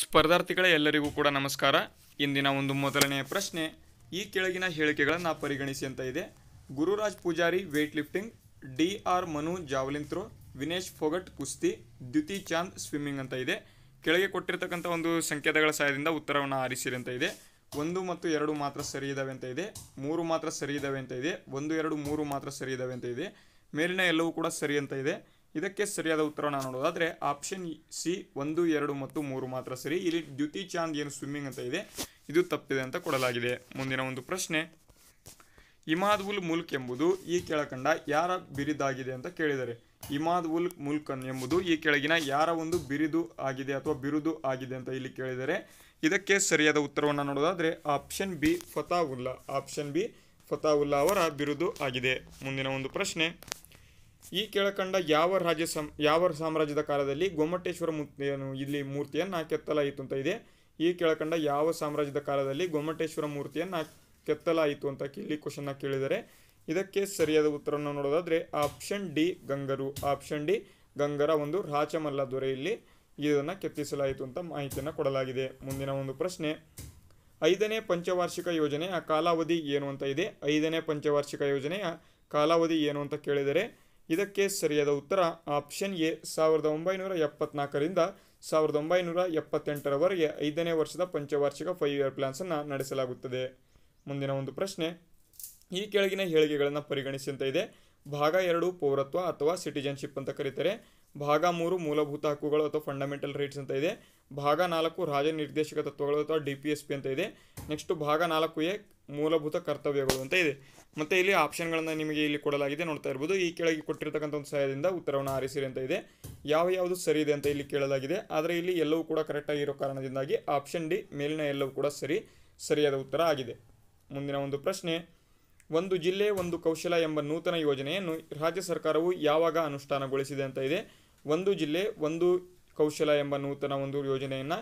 ಸ್ಪರ್ಧಾರ್ಥಿಗಳೇ ಎಲ್ಲರಿಗೂ ಕೂಡ ನಮಸ್ಕಾರ ಇಂದಿನ ಒಂದು ಮೊದಲನೆಯ ಪ್ರಶ್ನೆ ಈ ಕೆಳಗಿನ ಹೇಳಿಕೆಗಳನ್ನು ಪರಿಗಣಿಸಿ ಅಂತ ಇದೆ Gururaj Poojary weight lifting D R Manu javelin throw Vinesh Phogat ಕುಸ್ತಿ ದ್ಯುತಿ ಚಾಂದ್ ಸ್ವಿಮ್ಮಿಂಗ್ ಅಂತ ಇದೆ ಕೆಳಗೆ ಕೊಟ್ಟಿರತಕ್ಕಂಥ ಒಂದು ಸಂಕೇತಗಳ ಸಹಾಯದಿಂದ ಉತ್ತರವನ್ನು ಆರಿಸಿರಿ ಅಂತ ಇದೆ ಒಂದು ಮತ್ತು ಎರಡು ಮಾತ್ರ ಸರಿ ಇದ್ದಾವೆ ಅಂತ ಇದೆ ಮೂರು ಮಾತ್ರ ಸರಿ ಇದ್ದಾವೆ ಅಂತ ಇದೆ ಒಂದು ಎರಡು ಮೂರು ಮಾತ್ರ ಸರಿ ಇದ್ದಾವೆ ಅಂತ ಇದೆ ಮೇಲಿನ ಎಲ್ಲವೂ ಕೂಡ ಸರಿ ಅಂತ ಇದೆ ಇದಕ್ಕೆ ಸರಿಯಾದ ಉತ್ತರವನ್ನು ನೋಡೋದಾದರೆ ಆಪ್ಷನ್ ಸಿ ಒಂದು ಎರಡು ಮತ್ತು ಮೂರು ಮಾತ್ರ ಸರಿ ಇಲ್ಲಿ ದ್ಯುತಿ ಚಾಂದ್ ಏನು ಸ್ವಿಮ್ಮಿಂಗ್ ಅಂತ ಇದೆ ಇದು ತಪ್ಪಿದೆ ಅಂತ ಕೊಡಲಾಗಿದೆ ಮುಂದಿನ ಒಂದು ಪ್ರಶ್ನೆ ಇಮಾದ್ ಉಲ್ ಮುಲ್ಕ್ ಎಂಬುದು ಈ ಕೆಳಕಂಡ ಯಾರ ಬಿರಿದಾಗಿದೆ ಅಂತ ಕೇಳಿದರೆ ಇಮಾದ್ ಉಲ್ ಮುಲ್ಕ್ ಎಂಬುದು ಈ ಕೆಳಗಿನ ಯಾರ ಒಂದು ಬಿರಿದು ಆಗಿದೆ ಅಥವಾ ಬಿರುದು ಆಗಿದೆ ಅಂತ ಇಲ್ಲಿ ಕೇಳಿದರೆ ಇದಕ್ಕೆ ಸರಿಯಾದ ಉತ್ತರವನ್ನು ನೋಡೋದಾದರೆ option B Fatahullah option B Fatahullah ಅವರ ಬಿರುದು ಆಗಿದೆ ಮುಂದಿನ ಒಂದು ಪ್ರಶ್ನೆ ಈ ಕೆಳಕಂಡ ಯಾವ ರಾಜ್ಯ ಸಮ್ ಯಾವ ಸಾಮ್ರಾಜ್ಯದ ಕಾಲದಲ್ಲಿ ಗೊಮ್ಮಟೇಶ್ವರ ಮೂರ್ತಿಯನ್ನು ಇಲ್ಲಿ ಮೂರ್ತಿಯನ್ನು ಕೆತ್ತಲಾಯಿತು ಅಂತ ಇದೆ ಈ ಕೆಳಕಂಡ ಯಾವ ಸಾಮ್ರಾಜ್ಯದ ಕಾಲದಲ್ಲಿ ಗೊಮ್ಮಟೇಶ್ವರ ಮೂರ್ತಿಯನ್ನು ಕೆತ್ತಲಾಯಿತು ಅಂತ ಕೇಳಿ ಕ್ವಶನ್ನ ಕೇಳಿದರೆ ಇದಕ್ಕೆ ಸರಿಯಾದ ಉತ್ತರವನ್ನು ನೋಡೋದಾದರೆ ಆಪ್ಷನ್ ಡಿ ಗಂಗರು ಆಪ್ಷನ್ ಡಿ ಗಂಗರ ಒಂದು ರಾಚಮಲ್ಲ ದೊರೆಯಲ್ಲಿ ಇದನ್ನು ಕೆತ್ತಿಸಲಾಯಿತು ಅಂತ ಮಾಹಿತಿಯನ್ನು ಕೊಡಲಾಗಿದೆ ಮುಂದಿನ ಒಂದು ಪ್ರಶ್ನೆ ಐದನೇ ಪಂಚವಾರ್ಷಿಕ ಯೋಜನೆಯ ಕಾಲಾವಧಿ ಏನು ಅಂತ ಇದೆ ಐದನೇ ಪಂಚವಾರ್ಷಿಕ ಯೋಜನೆಯ ಕಾಲಾವಧಿ ಏನು ಅಂತ ಕೇಳಿದರೆ ಇದಕ್ಕೆ ಸರಿಯಾದ ಉತ್ತರ ಆಪ್ಷನ್ ಎ ಸಾವಿರದ ಒಂಬೈನೂರ ಎಪ್ಪತ್ನಾಲ್ಕರಿಂದ ಸಾವಿರದ ಒಂಬೈನೂರ ಎಪ್ಪತ್ತೆಂಟರವರೆಗೆ ಐದನೇ ವರ್ಷದ ಪಂಚವಾರ್ಷಿಕ ಫೈವ್ ಇಯರ್ ಪ್ಲಾನ್ಸನ್ನು ನಡೆಸಲಾಗುತ್ತದೆ ಮುಂದಿನ ಒಂದು ಪ್ರಶ್ನೆ ಈ ಕೆಳಗಿನ ಹೇಳಿಕೆಗಳನ್ನು ಪರಿಗಣಿಸಿ ಅಂತ ಇದೆ ಭಾಗ ಎರಡು ಪೌರತ್ವ ಅಥವಾ ಸಿಟಿಜನ್ಶಿಪ್ ಅಂತ ಕರೀತಾರೆ ಭಾಗ ಮೂರು ಮೂಲಭೂತ ಹಕ್ಕುಗಳು ಅಥವಾ ಫಂಡಮೆಂಟಲ್ ರೈಟ್ಸ್ ಅಂತ ಇದೆ ಭಾಗ ನಾಲ್ಕು ರಾಜ್ಯ ನಿರ್ದೇಶಕ ತತ್ವಗಳು ಅಥವಾ ಡಿ ಪಿ ಎಸ್ ಪಿ ಅಂತ ಇದೆ ನೆಕ್ಸ್ಟ್ ಭಾಗ ನಾಲ್ಕು ಎ ಮೂಲಭೂತ ಕರ್ತವ್ಯಗಳು ಅಂತ ಇದೆ ಮತ್ತು ಇಲ್ಲಿ ಆಪ್ಷನ್ಗಳನ್ನು ನಿಮಗೆ ಇಲ್ಲಿ ಕೊಡಲಾಗಿದೆ ನೋಡ್ತಾ ಇರ್ಬೋದು ಈ ಕೆಳಗೆ ಕೊಟ್ಟಿರ್ತಕ್ಕಂಥ ಒಂದು ಸಹಾಯದಿಂದ ಉತ್ತರವನ್ನು ಆರಿಸಿರಿ ಅಂತ ಇದೆ ಯಾವ ಯಾವುದು ಸರಿ ಇದೆ ಅಂತ ಇಲ್ಲಿ ಕೇಳಲಾಗಿದೆ ಆದರೆ ಇಲ್ಲಿ ಎಲ್ಲವೂ ಕೂಡ ಕರೆಕ್ಟಾಗಿ ಆಗಿರೋ ಕಾರಣದಿಂದಾಗಿ ಆಪ್ಷನ್ ಡಿ ಮೇಲಿನ ಎಲ್ಲವೂ ಕೂಡ ಸರಿ ಸರಿಯಾದ ಉತ್ತರ ಆಗಿದೆ ಮುಂದಿನ ಒಂದು ಪ್ರಶ್ನೆ ಒಂದು ಜಿಲ್ಲೆ ಒಂದು ಕೌಶಲ ಎಂಬ ನೂತನ ಯೋಜನೆಯನ್ನು ರಾಜ್ಯ ಸರ್ಕಾರವು ಯಾವಾಗ ಅನುಷ್ಠಾನಗೊಳಿಸಿದೆ ಅಂತ ಇದೆ ಒಂದು ಜಿಲ್ಲೆ ಒಂದು ಕೌಶಲ ಎಂಬ ನೂತನ ಒಂದು ಯೋಜನೆಯನ್ನು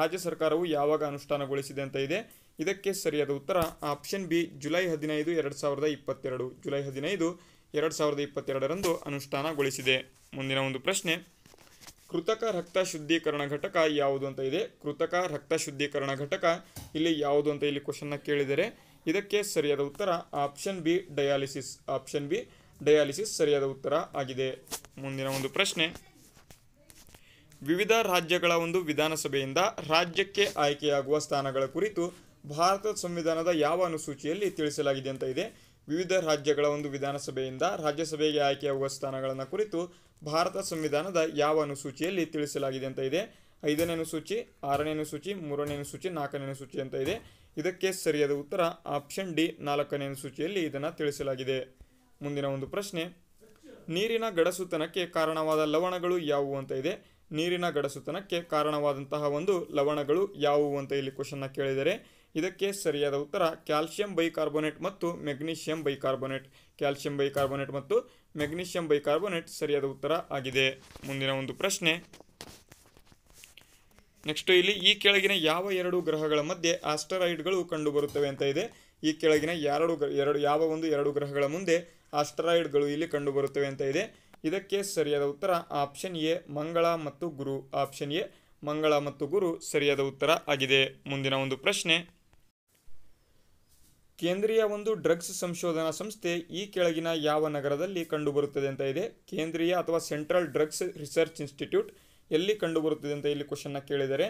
ರಾಜ್ಯ ಸರ್ಕಾರವು ಯಾವಾಗ ಅನುಷ್ಠಾನಗೊಳಿಸಿದೆ ಅಂತ ಇದೆ ಇದಕ್ಕೆ ಸರಿಯಾದ ಉತ್ತರ ಆಪ್ಷನ್ ಬಿ ಜುಲೈ ಹದಿನೈದು ಎರಡು ಸಾವಿರದ ಇಪ್ಪತ್ತೆರಡು ಜುಲೈ ಹದಿನೈದು ಎರಡು ಸಾವಿರದ ಇಪ್ಪತ್ತೆರಡರಂದು ಅನುಷ್ಠಾನಗೊಳಿಸಿದೆ ಮುಂದಿನ ಒಂದು ಪ್ರಶ್ನೆ ಕೃತಕ ರಕ್ತ ಶುದ್ಧೀಕರಣ ಘಟಕ ಯಾವುದು ಅಂತ ಇದೆ ಕೃತಕ ರಕ್ತ ಶುದ್ಧೀಕರಣ ಘಟಕ ಇಲ್ಲಿ ಯಾವುದು ಅಂತ ಇಲ್ಲಿ ಕ್ವಶನ್ನ ಕೇಳಿದರೆ ಇದಕ್ಕೆ ಸರಿಯಾದ ಉತ್ತರ option B dialysis option B dialysis ಸರಿಯಾದ ಉತ್ತರ ಆಗಿದೆ ಮುಂದಿನ ಒಂದು ಪ್ರಶ್ನೆ ವಿವಿಧ ರಾಜ್ಯಗಳ ಒಂದು ವಿಧಾನಸಭೆಯಿಂದ ರಾಜ್ಯಕ್ಕೆ ಆಯ್ಕೆಯಾಗುವ ಸ್ಥಾನಗಳ ಕುರಿತು ಭಾರತದ ಸಂವಿಧಾನದ ಯಾವ ಅನುಸೂಚಿಯಲ್ಲಿ ತಿಳಿಸಲಾಗಿದೆ ಅಂತ ಇದೆ ವಿವಿಧ ರಾಜ್ಯಗಳ ಒಂದು ವಿಧಾನಸಭೆಯಿಂದ ರಾಜ್ಯಸಭೆಗೆ ಆಯ್ಕೆಯಾಗುವ ಸ್ಥಾನಗಳನ್ನು ಕುರಿತು ಭಾರತ ಸಂವಿಧಾನದ ಯಾವ ಅನುಸೂಚಿಯಲ್ಲಿ ತಿಳಿಸಲಾಗಿದೆ ಅಂತ ಇದೆ ಐದನೇ ಅನುಸೂಚಿ ಆರನೇ ಅನುಸೂಚಿ ಮೂರನೇ ಅನುಸೂಚಿ ನಾಲ್ಕನೇ ಅನುಸೂಚಿ ಅಂತ ಇದೆ ಇದಕ್ಕೆ ಸರಿಯಾದ ಉತ್ತರ ಆಪ್ಷನ್ ಡಿ ನಾಲ್ಕನೇ ಅನುಸೂಚಿಯಲ್ಲಿ ಇದನ್ನು ತಿಳಿಸಲಾಗಿದೆ ಮುಂದಿನ ಒಂದು ಪ್ರಶ್ನೆ ನೀರಿನ ಗಡಸುತನಕ್ಕೆ ಕಾರಣವಾದ ಲವಣಗಳು ಯಾವುವು ಅಂತ ಇದೆ ನೀರಿನ ಗಡಸುತನಕ್ಕೆ ಕಾರಣವಾದಂತಹ ಒಂದು ಲವಣಗಳು ಯಾವುವು ಅಂತ ಇಲ್ಲಿ ಕ್ವಶನ್ನ ಕೇಳಿದರೆ ಇದಕ್ಕೆ ಸರಿಯಾದ ಉತ್ತರ ಕ್ಯಾಲ್ಸಿಯಂ ಬೈಕಾರ್ಬೋನೇಟ್ ಮತ್ತು ಮೆಗ್ನೀಷಿಯಂ ಬೈಕಾರ್ಬೋನೇಟ್ ಕ್ಯಾಲ್ಸಿಯಂ ಬೈಕಾರ್ಬೋನೇಟ್ ಮತ್ತು ಮೆಗ್ನೀಷಿಯಂ ಬೈಕಾರ್ಬೋನೇಟ್ ಸರಿಯಾದ ಉತ್ತರ ಆಗಿದೆ ಮುಂದಿನ ಒಂದು ಪ್ರಶ್ನೆ ನೆಕ್ಸ್ಟ್ ಇಲ್ಲಿ ಈ ಕೆಳಗಿನ ಯಾವ ಎರಡು ಗ್ರಹಗಳ ಮಧ್ಯೆ ಆಸ್ಟರಾಯ್ಡ್ಗಳು ಕಂಡುಬರುತ್ತವೆ ಅಂತ ಇದೆ ಈ ಕೆಳಗಿನ ಎರಡು ಎರಡು ಯಾವ ಒಂದು ಎರಡು ಗ್ರಹಗಳ ಮುಂದೆ ಆಸ್ಟರಾಯ್ಡ್ಗಳು ಇಲ್ಲಿ ಕಂಡುಬರುತ್ತವೆ ಅಂತ ಇದೆ ಇದಕ್ಕೆ ಸರಿಯಾದ ಉತ್ತರ ಆಪ್ಷನ್ ಎ ಮಂಗಳ ಮತ್ತು ಗುರು ಆಪ್ಷನ್ ಎ ಮಂಗಳ ಮತ್ತು ಗುರು ಸರಿಯಾದ ಉತ್ತರ ಆಗಿದೆ ಮುಂದಿನ ಒಂದು ಪ್ರಶ್ನೆ ಕೇಂದ್ರೀಯ ಒಂದು ಡ್ರಗ್ಸ್ ಸಂಶೋಧನಾ ಸಂಸ್ಥೆ ಈ ಕೆಳಗಿನ ಯಾವ ನಗರದಲ್ಲಿ ಕಂಡುಬರುತ್ತದೆ ಅಂತ ಇದೆ ಕೇಂದ್ರೀಯ ಅಥವಾ ಸೆಂಟ್ರಲ್ ಡ್ರಗ್ಸ್ ರಿಸರ್ಚ್ ಇನ್ಸ್ಟಿಟ್ಯೂಟ್ ಎಲ್ಲಿ ಕಂಡುಬರುತ್ತದೆ ಅಂತ ಇಲ್ಲಿ ಕ್ವಶನ್ನ ಕೇಳಿದರೆ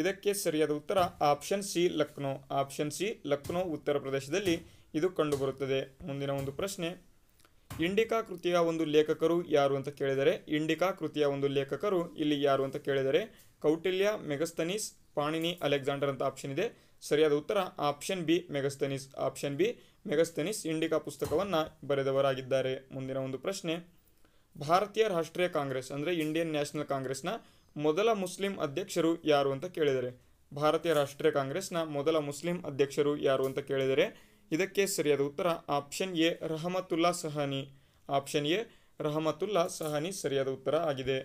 ಇದಕ್ಕೆ ಸರಿಯಾದ ಉತ್ತರ option C Lucknow option C Lucknow ಉತ್ತರ ಪ್ರದೇಶದಲ್ಲಿ ಇದು ಕಂಡುಬರುತ್ತದೆ ಮುಂದಿನ ಒಂದು ಪ್ರಶ್ನೆ ಇಂಡಿಕಾ ಕೃತಿಯ ಒಂದು ಲೇಖಕರು ಯಾರು ಅಂತ ಕೇಳಿದರೆ ಇಂಡಿಕಾ ಕೃತಿಯ ಒಂದು ಲೇಖಕರು ಇಲ್ಲಿ ಯಾರು ಅಂತ ಕೇಳಿದರೆ ಕೌಟಿಲ್ಯ ಮೆಗಸ್ತನೀಸ್ ಪಾಣಿನಿ ಅಲೆಕ್ಸಾಂಡರ್ ಅಂತ ಆಪ್ಷನ್ ಇದೆ ಸರಿಯಾದ ಉತ್ತರ option B Megasthenes option B Megasthenes Indica ಪುಸ್ತಕವನ್ನು ಬರೆದವರಾಗಿದ್ದಾರೆ ಮುಂದಿನ ಒಂದು ಪ್ರಶ್ನೆ ಭಾರತೀಯ ರಾಷ್ಟ್ರೀಯ ಕಾಂಗ್ರೆಸ್ ಅಂದರೆ ಇಂಡಿಯನ್ ನ್ಯಾಷನಲ್ ಕಾಂಗ್ರೆಸ್ನ ಮೊದಲ ಮುಸ್ಲಿಂ ಅಧ್ಯಕ್ಷರು ಯಾರು ಅಂತ ಕೇಳಿದರೆ ಭಾರತೀಯ ರಾಷ್ಟ್ರೀಯ ಕಾಂಗ್ರೆಸ್ನ ಮೊದಲ ಮುಸ್ಲಿಂ ಅಧ್ಯಕ್ಷರು ಯಾರು ಅಂತ ಕೇಳಿದರೆ ಇದಕ್ಕೆ ಸರಿಯಾದ ಉತ್ತರ option A Rahamatullah Sahani option A Rahamatullah Sahani ಸರಿಯಾದ ಉತ್ತರ ಆಗಿದೆ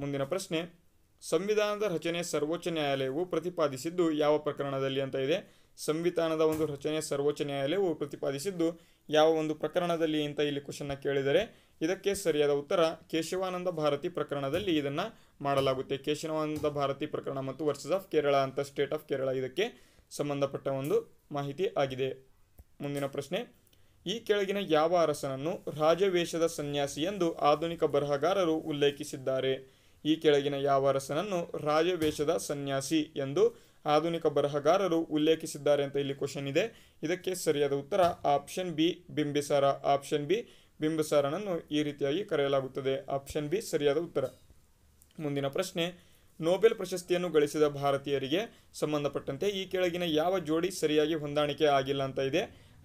ಮುಂದಿನ ಪ್ರಶ್ನೆ ಸಂವಿಧಾನದ ರಚನೆ ಸರ್ವೋಚ್ಚ ನ್ಯಾಯಾಲಯವು ಪ್ರತಿಪಾದಿಸಿದ್ದು ಯಾವ ಪ್ರಕರಣದಲ್ಲಿ ಅಂತ ಇದೆ ಸಂವಿಧಾನದ ಒಂದು ರಚನೆ ಸರ್ವೋಚ್ಚ ನ್ಯಾಯಾಲಯವು ಪ್ರತಿಪಾದಿಸಿದ್ದು ಯಾವ ಒಂದು ಪ್ರಕರಣದಲ್ಲಿ ಅಂತ ಇಲ್ಲಿ ಕ್ವಶನ್ನ ಕೇಳಿದರೆ ಇದಕ್ಕೆ ಸರಿಯಾದ ಉತ್ತರ ಕೇಶವಾನಂದ ಭಾರತಿ ಪ್ರಕರಣದಲ್ಲಿ ಇದನ್ನು ಮಾಡಲಾಗುತ್ತೆ ಕೇಶವಾನಂದ ಭಾರತಿ ಪ್ರಕರಣ ಮತ್ತು ವರ್ಸಸ್ ಆಫ್ ಕೇರಳ ಅಂತ ಸ್ಟೇಟ್ ಆಫ್ ಕೇರಳ ಇದಕ್ಕೆ ಸಂಬಂಧಪಟ್ಟ ಒಂದು ಮಾಹಿತಿ ಆಗಿದೆ ಮುಂದಿನ ಪ್ರಶ್ನೆ ಈ ಕೆಳಗಿನ ಯಾವ ಅರಸನನ್ನು ರಾಜವೇಷದ ಸನ್ಯಾಸಿ ಎಂದು ಆಧುನಿಕ ಬರಹಗಾರರು ಉಲ್ಲೇಖಿಸಿದ್ದಾರೆ ಈ ಕೆಳಗಿನ ಯಾವ ಅರಸನನ್ನು ರಾಜವೇಷದ ಸನ್ಯಾಸಿ ಎಂದು ಆಧುನಿಕ ಬರಹಗಾರರು ಉಲ್ಲೇಖಿಸಿದ್ದಾರೆ ಅಂತ ಇಲ್ಲಿ ಕ್ವಶನ್ ಇದೆ ಇದಕ್ಕೆ ಸರಿಯಾದ ಉತ್ತರ option B Bimbisara option B ಬಿಂಬಿಸಾರನನ್ನು ಈ ರೀತಿಯಾಗಿ ಕರೆಯಲಾಗುತ್ತದೆ ಆಪ್ಷನ್ ಬಿ ಸರಿಯಾದ ಉತ್ತರ ಮುಂದಿನ ಪ್ರಶ್ನೆ ನೋಬೆಲ್ ಪ್ರಶಸ್ತಿಯನ್ನು ಗಳಿಸಿದ ಭಾರತೀಯರಿಗೆ ಸಂಬಂಧಪಟ್ಟಂತೆ ಈ ಕೆಳಗಿನ ಯಾವ ಜೋಡಿ ಸರಿಯಾಗಿ ಹೊಂದಾಣಿಕೆ ಆಗಿಲ್ಲ ಅಂತ ಇದೆ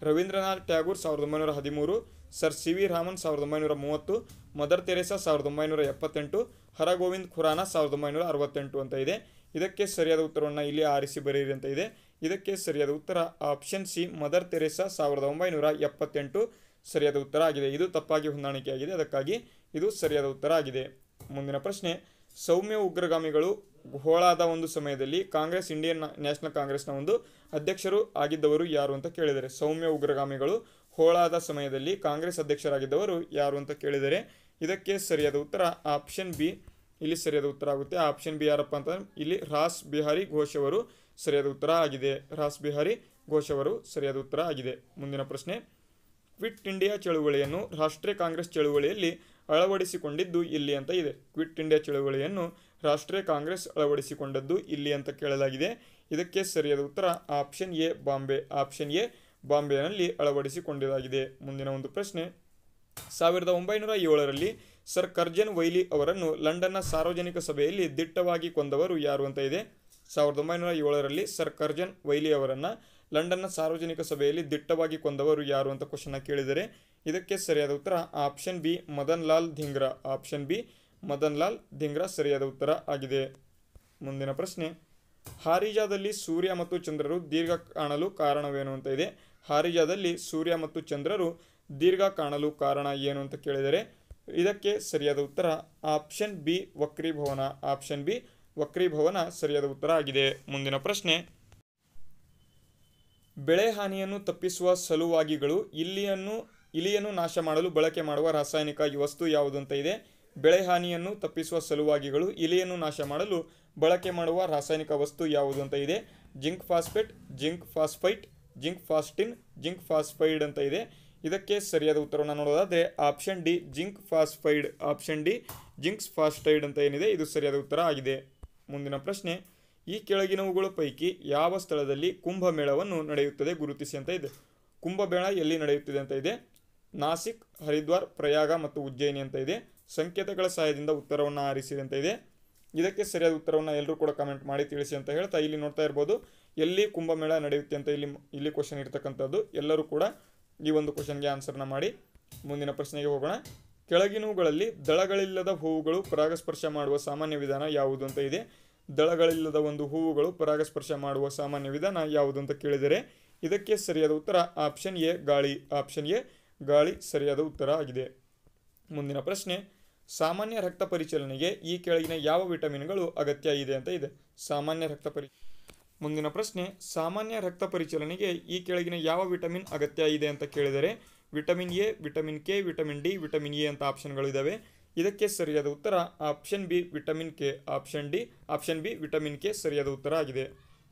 ರವೀಂದ್ರನಾಥ್ ಟ್ಯಾಗೂರ್ ಸಾವಿರದ ಒಂಬೈನೂರ ಹದಿಮೂರು ಸರ್ ಸಿ ವಿ ರಾಮನ್ ಸಾವಿರದ ಒಂಬೈನೂರ ಮೂವತ್ತು ಮದರ್ ತೆರೇಸಾ ಸಾವಿರದ ಒಂಬೈನೂರ ಎಪ್ಪತ್ತೆಂಟು ಹರಗೋವಿಂದ್ ಖುರಾನ ಸಾವಿರದ ಒಂಬೈನೂರ ಅರವತ್ತೆಂಟು ಅಂತ ಇದೆ ಇದಕ್ಕೆ ಸರಿಯಾದ ಉತ್ತರವನ್ನು ಇಲ್ಲಿ ಆರಿಸಿ ಬರೆಯಿರಿ ಅಂತ ಇದೆ ಇದಕ್ಕೆ ಸರಿಯಾದ ಉತ್ತರ ಆಪ್ಷನ್ ಸಿ ಮದರ್ ತೆರೇಸಾ ಸಾವಿರದ ಒಂಬೈನೂರ ಎಪ್ಪತ್ತೆಂಟು ಸರಿಯಾದ ಉತ್ತರ ಆಗಿದೆ ಇದು ತಪ್ಪಾಗಿ ಹೊಂದಾಣಿಕೆಯಾಗಿದೆ ಅದಕ್ಕಾಗಿ ಇದು ಸರಿಯಾದ ಉತ್ತರ ಆಗಿದೆ ಮುಂದಿನ ಪ್ರಶ್ನೆ ಸೌಮ್ಯ ಉಗ್ರಗಾಮಿಗಳು ಹೋಳಾದ ಒಂದು ಸಮಯದಲ್ಲಿ ಕಾಂಗ್ರೆಸ್ ಇಂಡಿಯನ್ ನ್ಯಾಷನಲ್ ಕಾಂಗ್ರೆಸ್ನ ಒಂದು ಅಧ್ಯಕ್ಷರು ಆಗಿದ್ದವರು ಯಾರು ಅಂತ ಕೇಳಿದರೆ ಸೌಮ್ಯ ಉಗ್ರಗಾಮಿಗಳು ಹೋಳಾದ ಸಮಯದಲ್ಲಿ ಕಾಂಗ್ರೆಸ್ ಅಧ್ಯಕ್ಷರಾಗಿದ್ದವರು ಯಾರು ಅಂತ ಕೇಳಿದರೆ ಇದಕ್ಕೆ ಸರಿಯಾದ ಉತ್ತರ ಆಪ್ಷನ್ ಬಿ ಇಲ್ಲಿ ಸರಿಯಾದ ಉತ್ತರ ಆಗುತ್ತೆ ಆಪ್ಷನ್ ಬಿ ಯಾರಪ್ಪ ಅಂತ ಇಲ್ಲಿ ರಾಸ್ ಬಿಹಾರಿ ಘೋಷ್ ಅವರು ಸರಿಯಾದ ಉತ್ತರ ಆಗಿದೆ ರಾಸ್ ಬಿಹಾರಿ ಘೋಷ್ ಅವರು ಸರಿಯಾದ ಉತ್ತರ ಆಗಿದೆ ಮುಂದಿನ ಪ್ರಶ್ನೆ ಕ್ವಿಟ್ ಇಂಡಿಯಾ ಚಳುವಳಿಯನ್ನು ರಾಷ್ಟ್ರೀಯ ಕಾಂಗ್ರೆಸ್ ಚಳುವಳಿಯಲ್ಲಿ ಅಳವಡಿಸಿಕೊಂಡಿದ್ದು ಇಲ್ಲಿ ಅಂತ ಇದೆ ಕ್ವಿಟ್ ಇಂಡಿಯಾ ಚಳುವಳಿಯನ್ನು ರಾಷ್ಟ್ರೀಯ ಕಾಂಗ್ರೆಸ್ ಅಳವಡಿಸಿಕೊಂಡದ್ದು ಇಲ್ಲಿ ಅಂತ ಕೇಳಲಾಗಿದೆ ಇದಕ್ಕೆ ಸರಿಯಾದ ಉತ್ತರ option A Bombay option A ಬಾಂಬೆನಲ್ಲಿ ಅಳವಡಿಸಿಕೊಂಡಿದಾಗಿದೆ ಮುಂದಿನ ಒಂದು ಪ್ರಶ್ನೆ ಸಾವಿರದ ಒಂಬೈನೂರ ಏಳರಲ್ಲಿ ಸರ್ ಕರ್ಜನ್ ವೈಲಿ ಅವರನ್ನು ಲಂಡನ್ನ ಸಾರ್ವಜನಿಕ ಸಭೆಯಲ್ಲಿ ದಿಟ್ಟವಾಗಿ ಕೊಂದವರು ಯಾರು ಅಂತ ಇದೆ ಸಾವಿರದ ಒಂಬೈನೂರ ಏಳರಲ್ಲಿ ಸರ್ ಕರ್ಜನ್ ವೈಲಿ ಅವರನ್ನು ಲಂಡನ್ನ ಸಾರ್ವಜನಿಕ ಸಭೆಯಲ್ಲಿ ದಿಟ್ಟವಾಗಿ ಕೊಂದವರು ಯಾರು ಅಂತ ಕ್ವಶನ್ನ ಕೇಳಿದರೆ ಇದಕ್ಕೆ ಸರಿಯಾದ ಉತ್ತರ option B Madan Lal Dhingra option B Madan Lal Dhingra ಸರಿಯಾದ ಉತ್ತರ ಆಗಿದೆ ಮುಂದಿನ ಪ್ರಶ್ನೆ ಹಾರಿಜಾದಲ್ಲಿ ಸೂರ್ಯ ಮತ್ತು ಚಂದ್ರರು ದೀರ್ಘ ಕಾಣಲು ಕಾರಣವೇನು ಅಂತ ಇದೆ ಹಾರಿಜಾದಲ್ಲಿ ಸೂರ್ಯ ಮತ್ತು ಚಂದ್ರರು ದೀರ್ಘ ಕಾಣಲು ಕಾರಣ ಏನು ಅಂತ ಕೇಳಿದರೆ ಇದಕ್ಕೆ ಸರಿಯಾದ ಉತ್ತರ ಆಪ್ಷನ್ ಬಿ ವಕ್ರೀಭವನ ಆಪ್ಷನ್ ಬಿ ವಕ್ರೀಭವನ ಸರಿಯಾದ ಉತ್ತರ ಆಗಿದೆ ಮುಂದಿನ ಪ್ರಶ್ನೆ ಬೆಳೆ ಹಾನಿಯನ್ನು ತಪ್ಪಿಸುವ ಸಲುವಾಗಿಗಳು ಇಲ್ಲಿಯನ್ನು ಇಲಿಯನ್ನು ನಾಶ ಮಾಡಲು ಬಳಕೆ ಮಾಡುವ ರಾಸಾಯನಿಕ ವಸ್ತು ಯಾವುದಂತ ಇದೆ ಬೆಳೆ ಹಾನಿಯನ್ನು ತಪ್ಪಿಸುವ ಸಲುವಾಗಿಗಳು ಇಲಿಯನ್ನು ನಾಶ ಮಾಡಲು ಬಳಕೆ ಮಾಡುವ ರಾಸಾಯನಿಕ ವಸ್ತು ಯಾವುದು ಅಂತ ಇದೆ zinc phosphate zinc phosphite zinc ಫಾಸ್ಟಿನ್ ಜಿಂಕ್ ಫಾಸ್ಫೈಡ್ ಅಂತ ಇದೆ ಇದಕ್ಕೆ ಸರಿಯಾದ ಉತ್ತರವನ್ನು ನೋಡೋದಾದರೆ option D zinc phosphide option D zincs phosphide ಅಂತ ಏನಿದೆ ಇದು ಸರಿಯಾದ ಉತ್ತರ ಆಗಿದೆ ಮುಂದಿನ ಪ್ರಶ್ನೆ ಈ ಕೆಳಗಿನವುಗಳ ಪೈಕಿ ಯಾವ ಸ್ಥಳದಲ್ಲಿ ಕುಂಭಮೇಳವನ್ನು ನಡೆಯುತ್ತದೆ ಗುರುತಿಸಿ ಅಂತ ಇದೆ ಕುಂಭಮೇಳ ಎಲ್ಲಿ ನಡೆಯುತ್ತಿದೆ ಅಂತ ಇದೆ ನಾಸಿಕ್ ಹರಿದ್ವಾರ್ ಪ್ರಯಾಗ ಮತ್ತು ಉಜ್ಜಯಿನಿ ಅಂತ ಇದೆ ಸಂಕೇತಗಳ ಸಹಾಯದಿಂದ ಉತ್ತರವನ್ನು ಆರಿಸಿ ಅಂತ ಇದೆ ಇದಕ್ಕೆ ಸರಿಯಾದ ಉತ್ತರವನ್ನು ಎಲ್ಲರೂ ಕೂಡ ಕಮೆಂಟ್ ಮಾಡಿ ತಿಳಿಸಿ ಅಂತ ಹೇಳ್ತಾ ಇಲ್ಲಿ ನೋಡ್ತಾ ಇರ್ಬೋದು ಎಲ್ಲಿ ಕುಂಭಮೇಳ ನಡೆಯುತ್ತೆ ಅಂತ ಇಲ್ಲಿ ಇಲ್ಲಿ ಕ್ವಶನ್ ಇರ್ತಕ್ಕಂಥದ್ದು ಎಲ್ಲರೂ ಕೂಡ ಈ ಒಂದು ಕ್ವಶನ್ಗೆ ಆನ್ಸರ್ನ ಮಾಡಿ ಮುಂದಿನ ಪ್ರಶ್ನೆಗೆ ಹೋಗೋಣ ಕೆಳಗಿನವುಗಳಲ್ಲಿ ದಳಗಳಿಲ್ಲದ ಹೂವುಗಳು ಪರಾಗಸ್ಪರ್ಶ ಮಾಡುವ ಸಾಮಾನ್ಯ ವಿಧಾನ ಯಾವುದು ಅಂತ ಇದೆ ದಳಗಳಿಲ್ಲದ ಒಂದು ಹೂವುಗಳು ಪರಾಗಸ್ಪರ್ಶ ಮಾಡುವ ಸಾಮಾನ್ಯ ವಿಧಾನ ಯಾವುದು ಅಂತ ಕೇಳಿದರೆ ಇದಕ್ಕೆ ಸರಿಯಾದ ಉತ್ತರ ಆಪ್ಷನ್ ಎ ಗಾಳಿ ಆಪ್ಷನ್ ಎ ಗಾಳಿ ಸರಿಯಾದ ಉತ್ತರ ಆಗಿದೆ ಮುಂದಿನ ಪ್ರಶ್ನೆ ಸಾಮಾನ್ಯ ರಕ್ತ ಪರಿಚಲನೆಗೆ ಈ ಕೆಳಗಿನ ಯಾವ ವಿಟಮಿನ್ಗಳು ಅಗತ್ಯ ಇದೆ ಅಂತ ಇದೆ ಸಾಮಾನ್ಯ ರಕ್ತ ಪರಿ ಮುಂದಿನ ಪ್ರಶ್ನೆ ಸಾಮಾನ್ಯ ರಕ್ತ ಪರಿಚಲನೆಗೆ ಈ ಕೆಳಗಿನ ಯಾವ ವಿಟಮಿನ್ ಅಗತ್ಯ ಇದೆ ಅಂತ ಕೇಳಿದರೆ vitamin A vitamin K vitamin D vitamin A ಅಂತ ಆಪ್ಷನ್ಗಳು ಇದ್ದಾವೆ ಇದಕ್ಕೆ ಸರಿಯಾದ ಉತ್ತರ option B vitamin K option D option B vitamin K ಸರಿಯಾದ ಉತ್ತರ ಆಗಿದೆ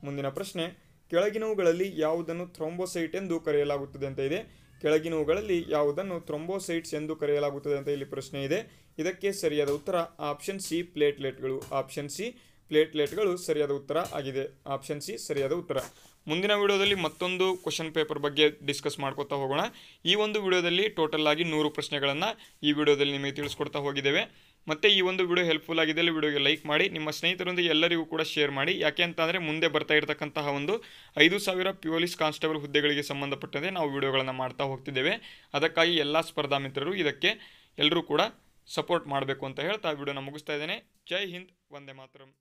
ಮುಂದಿನ ಪ್ರಶ್ನೆ ಕೆಳಗಿನವುಗಳಲ್ಲಿ ಯಾವುದನ್ನು ಥ್ರೋಂಬೋಸೈಟ್ ಎಂದು ಕರೆಯಲಾಗುತ್ತದೆ ಅಂತ ಇದೆ ಕೆಳಗಿನವುಗಳಲ್ಲಿ ಯಾವುದನ್ನು ಥ್ರೊಂಬೋಸೈಟ್ಸ್ ಎಂದು ಕರೆಯಲಾಗುತ್ತದೆ ಅಂತ ಇಲ್ಲಿ ಪ್ರಶ್ನೆ ಇದೆ ಇದಕ್ಕೆ ಸರಿಯಾದ ಉತ್ತರ ಆಪ್ಷನ್ ಸಿ ಪ್ಲೇಟ್ಲೆಟ್ಗಳು ಆಪ್ಷನ್ ಸಿ ಪ್ಲೇಟ್ಲೆಟ್ಗಳು ಸರಿಯಾದ ಉತ್ತರ ಆಗಿದೆ ಆಪ್ಷನ್ ಸಿ ಸರಿಯಾದ ಉತ್ತರ ಮುಂದಿನ ವಿಡಿಯೋದಲ್ಲಿ ಮತ್ತೊಂದು ಕ್ವಶನ್ ಪೇಪರ್ ಬಗ್ಗೆ ಡಿಸ್ಕಸ್ ಮಾಡ್ಕೋತಾ ಹೋಗೋಣ ಈ ಒಂದು ವಿಡಿಯೋದಲ್ಲಿ ಟೋಟಲ್ ಆಗಿ ನೂರು ಪ್ರಶ್ನೆಗಳನ್ನು ಈ ವಿಡಿಯೋದಲ್ಲಿ ನಿಮಗೆ ತಿಳಿಸ್ಕೊಡ್ತಾ ಹೋಗಿದ್ದೇವೆ ಮತ್ತು ಈ ಒಂದು ವಿಡಿಯೋ ಹೆಲ್ಪ್ಫುಲ್ ಆಗಿದೆ ವಿಡಿಯೋಗೆ ಲೈಕ್ ಮಾಡಿ ನಿಮ್ಮ ಸ್ನೇಹಿತರೊಂದಿಗೆ ಎಲ್ಲರಿಗೂ ಕೂಡ ಶೇರ್ ಮಾಡಿ ಯಾಕೆ ಅಂತಂದರೆ ಮುಂದೆ ಬರ್ತಾ ಇರತಕ್ಕಂತಹ ಒಂದು ಐದು ಸಾವಿರ ಪೊಲೀಸ್ ಕಾನ್ಸ್ಟೇಬಲ್ ಹುದ್ದೆಗಳಿಗೆ ಸಂಬಂಧಪಟ್ಟಂತೆ ನಾವು ವಿಡಿಯೋಗಳನ್ನು ಮಾಡ್ತಾ ಹೋಗ್ತಿದ್ದೇವೆ ಅದಕ್ಕಾಗಿ ಎಲ್ಲ ಸ್ಪರ್ಧಾ ಮಿತ್ರರು ಇದಕ್ಕೆ ಎಲ್ಲರೂ ಕೂಡ ಸಪೋರ್ಟ್ ಮಾಡಬೇಕು ಅಂತ ಹೇಳ್ತಾ ವಿಡಿಯೋನ ಮುಗಿಸ್ತಾ ಇದ್ದೇನೆ ಜೈ ಹಿಂದ್ ವಂದೇ ಮಾತರಂ